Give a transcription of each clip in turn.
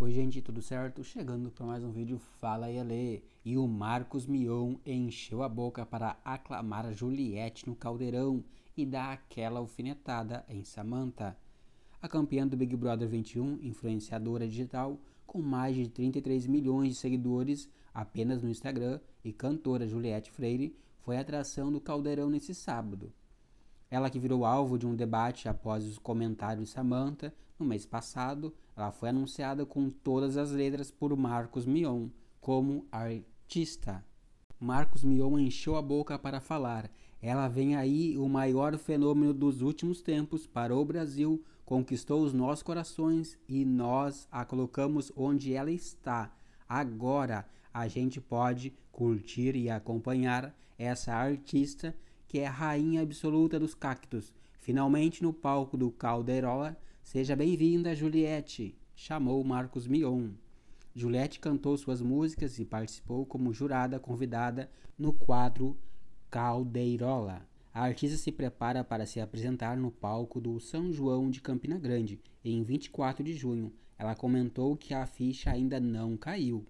Oi gente, tudo certo? Chegando para mais um vídeo Fala e lê. E o Marcos Mion encheu a boca para aclamar a Juliette no Caldeirão e dar aquela alfinetada em Samantha. A campeã do Big Brother 21, influenciadora digital, com mais de 33 milhões de seguidores apenas no Instagram e cantora Juliette Freire, foi atração do Caldeirão nesse sábado. Ela que virou alvo de um debate após os comentários de Samantha no mês passado, ela foi anunciada com todas as letras por Marcos Mion como artista. Marcos Mion encheu a boca para falar. Ela vem aí, o maior fenômeno dos últimos tempos, para o Brasil, conquistou os nossos corações e nós a colocamos onde ela está. Agora a gente pode curtir e acompanhar essa artista que é a rainha absoluta dos cactos, finalmente no palco do Calderola. Seja bem-vinda, Juliette, chamou Marcos Mion. Juliette cantou suas músicas e participou como jurada convidada no quadro Caldeirola. A artista se prepara para se apresentar no palco do São João de Campina Grande em 24 de junho. Ela comentou que a ficha ainda não caiu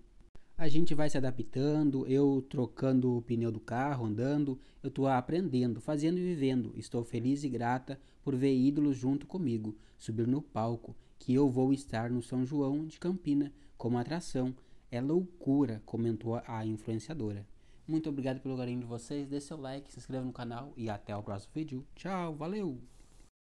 a gente vai se adaptando, eu trocando o pneu do carro, andando, eu estou aprendendo, fazendo e vivendo. Estou feliz e grata por ver ídolos junto comigo, subir no palco, que eu vou estar no São João de Campina como atração. É loucura, comentou a influenciadora. Muito obrigado pelo carinho de vocês, dê seu like, se inscreva no canal e até o próximo vídeo. Tchau, valeu!